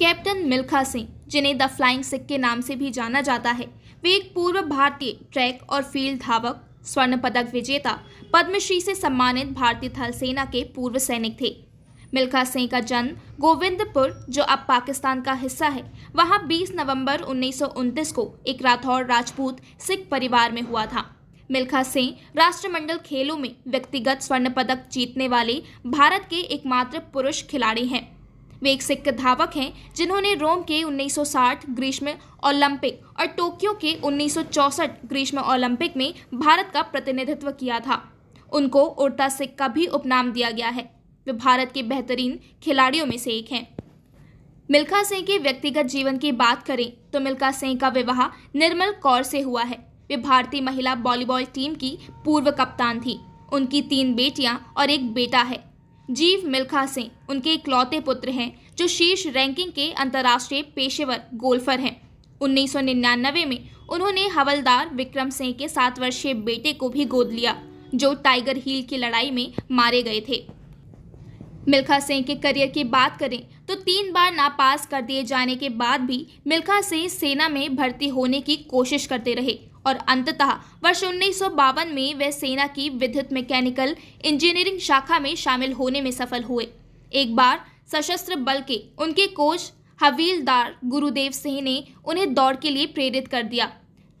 captain Milkha Singh जिन्हें the flying Sikh के नाम से भी जाना जाता है वे एक पूर्व भारतीय ट्रैक और फील्ड धावक स्वर्ण पदक विजेता पद्मश्री से सम्मानित भारतीय थल सेना के पूर्व सैनिक थे मिल्खा सिंह का जन्म गोविंदपुर जो अब पाकिस्तान का हिस्सा है वहां 20 नवंबर उन्नीस को एक राठौर राजपूत सिख परिवार में हुआ था मिल्खा सिंह राष्ट्रमंडल खेलों में व्यक्तिगत स्वर्ण पदक जीतने वाले भारत के एकमात्र पुरुष खिलाड़ी हैं वे एक सिख धावक हैं जिन्होंने रोम के 1960 ग्रीष्म ओलंपिक और टोक्यो के 1964 ग्रीष्म ओलंपिक में भारत का प्रतिनिधित्व किया था उनको उड़ता सिख का भी उपनाम दिया गया है वे भारत के बेहतरीन खिलाड़ियों में से एक हैं मिल्खा सिंह के व्यक्तिगत जीवन की बात करें तो मिल्खा सिंह का विवाह निर्मल कौर से हुआ है वे भारतीय महिला वॉलीबॉल टीम की पूर्व कप्तान थी उनकी तीन बेटियां और एक बेटा है जीव मिल्खा सिंह उनके इकलौते पुत्र हैं जो शीर्ष रैंकिंग के अंतर्राष्ट्रीय पेशेवर गोल्फर हैं उन्नीस में उन्होंने हवलदार विक्रम सिंह के सात वर्षीय बेटे को भी गोद लिया जो टाइगर हिल की लड़ाई में मारे गए थे मिल्खा सिंह के करियर की बात करें तो तीन बार नापास कर दिए जाने के बाद भी मिल्खा सिंह सेना में भर्ती होने की कोशिश करते रहे और अंततः वर्ष उन्नीस में वे सेना की विद्युत मैकेनिकल इंजीनियरिंग शाखा में शामिल होने में सफल हुए एक बार सशस्त्र बल के उनके कोच हवीलदार गुरुदेव सिंह ने उन्हें दौड़ के लिए प्रेरित कर दिया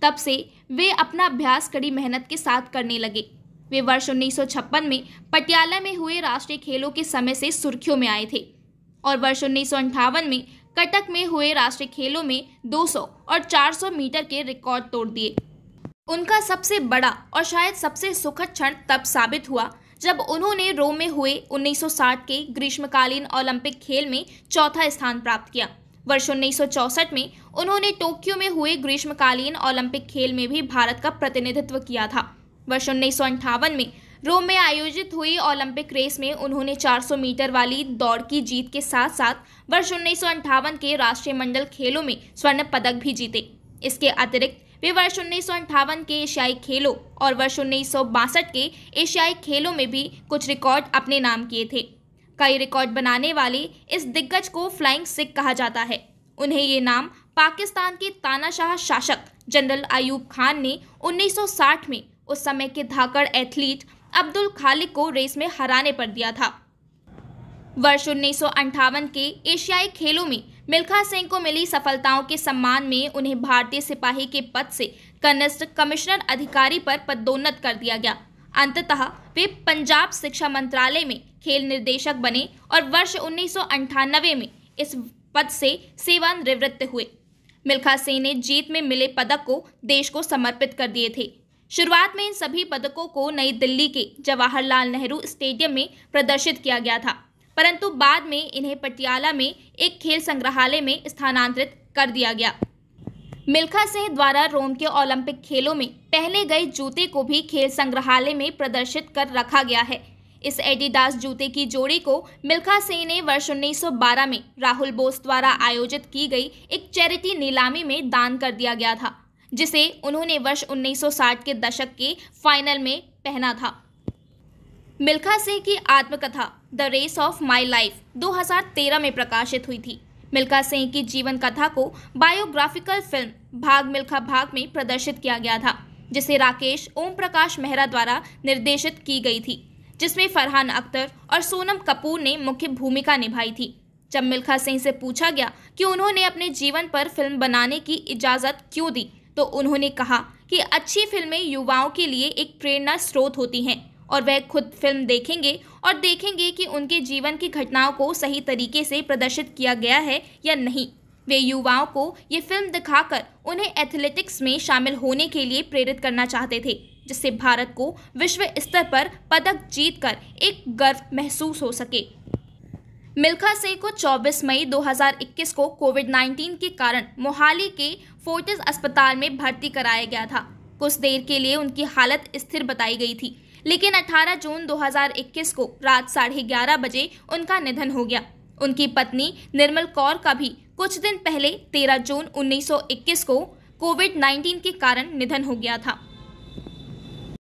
तब से वे अपना अभ्यास कड़ी मेहनत के साथ करने लगे वे वर्ष उन्नीस में पटियाला में हुए राष्ट्रीय खेलों के समय से सुर्खियों में आए थे और वर्ष उन्नीस में कटक में हुए राष्ट्रीय खेलों में 200 और 400 मीटर के रिकॉर्ड तोड़ दिए उनका सबसे बड़ा और शायद सबसे सुखद क्षण तब साबित हुआ जब उन्होंने रोम में हुए 1960 के ग्रीष्मकालीन ओलंपिक खेल में चौथा स्थान प्राप्त किया वर्ष उन्नीस में उन्होंने टोक्यो में हुए ग्रीष्मकालीन ओलंपिक खेल में भी भारत का प्रतिनिधित्व किया था वर्ष उन्नीस में रोम में आयोजित हुई ओलंपिक रेस में उन्होंने 400 मीटर वाली दौड़ की जीत के साथ साथ वर्ष उन्नीस के राष्ट्रीय मंडल खेलों में स्वर्ण पदक भी जीते इसके अतिरिक्त वे वर्ष उन्नीस के एशियाई खेलों और वर्ष उन्नीस के एशियाई खेलों में भी कुछ रिकॉर्ड अपने नाम किए थे कई रिकॉर्ड बनाने वाले इस दिग्गज को फ्लाइंग सिख कहा जाता है उन्हें ये नाम पाकिस्तान के तानाशाह शासक जनरल अयूब खान ने 1960 में उस समय के धाकड़ एथलीट अब्दुल खालिक को रेस में हराने पर दिया था वर्ष उन्नीस के एशियाई खेलों में मिल्खा सिंह को मिली सफलताओं के सम्मान में उन्हें भारतीय सिपाही के पद से कनिष्ठ कमिश्नर अधिकारी पर पदोन्नत कर दिया गया अंततः वे पंजाब शिक्षा मंत्रालय में खेल निर्देशक बने और वर्ष उन्नीस में इस पद से सेवानिवृत्त हुए मिल्खा सिंह ने जीत में मिले पदक को देश को समर्पित कर दिए थे शुरुआत में इन सभी पदकों को नई दिल्ली के जवाहरलाल नेहरू स्टेडियम में प्रदर्शित किया गया था परंतु बाद में इन्हें पटियाला में एक खेल संग्रहालय में स्थानांतरित कर दिया गया मिल्खा सिंह द्वारा रोम के ओलंपिक खेलों में पहने गए जूते को भी खेल संग्रहालय में प्रदर्शित कर रखा गया है इस एडिडास जूते की जोड़ी को मिल्खा सिंह ने वर्ष 1912 में राहुल बोस द्वारा आयोजित की गई एक चैरिटी नीलामी में दान कर दिया गया था जिसे उन्होंने वर्ष 1960 के दशक के फाइनल में पहना था मिल्खा सिंह की आत्मकथा the race of my life 2013 में प्रकाशित हुई थी मिल्खा सिंह की जीवन कथा को बायोग्राफिकल फिल्म भाग मिल्खा भाग में प्रदर्शित किया गया था जिसे राकेश ओम प्रकाश मेहरा द्वारा निर्देशित की गई थी जिसमें फरहान अख्तर और सोनम कपूर ने मुख्य भूमिका निभाई थी जब मिल्खा सिंह से पूछा गया कि उन्होंने अपने जीवन पर फिल्म बनाने की इजाज़त क्यों दी तो उन्होंने कहा कि अच्छी फिल्में युवाओं के लिए एक प्रेरणा स्रोत होती हैं और वह खुद फिल्म देखेंगे और देखेंगे कि उनके जीवन की घटनाओं को सही तरीके से प्रदर्शित किया गया है या नहीं वे युवाओं को ये फिल्म दिखाकर उन्हें एथलेटिक्स में शामिल होने के लिए प्रेरित करना चाहते थे जिससे भारत को विश्व स्तर पर पदक जीतकर एक गर्व महसूस हो सके मिल्खा सिंह को 24 मई 2021 को कोविड 19 के कारण मोहाली के फोर्टिस अस्पताल में भर्ती कराया गया था कुछ देर के लिए उनकी हालत स्थिर बताई गई थी लेकिन 18 जून 2021 को रात साढ़े ग्यारह बजे उनका निधन हो गया उनकी पत्नी निर्मल कौर का भी कुछ दिन पहले 13 जून 1921 को कोविड 19 के कारण निधन हो गया था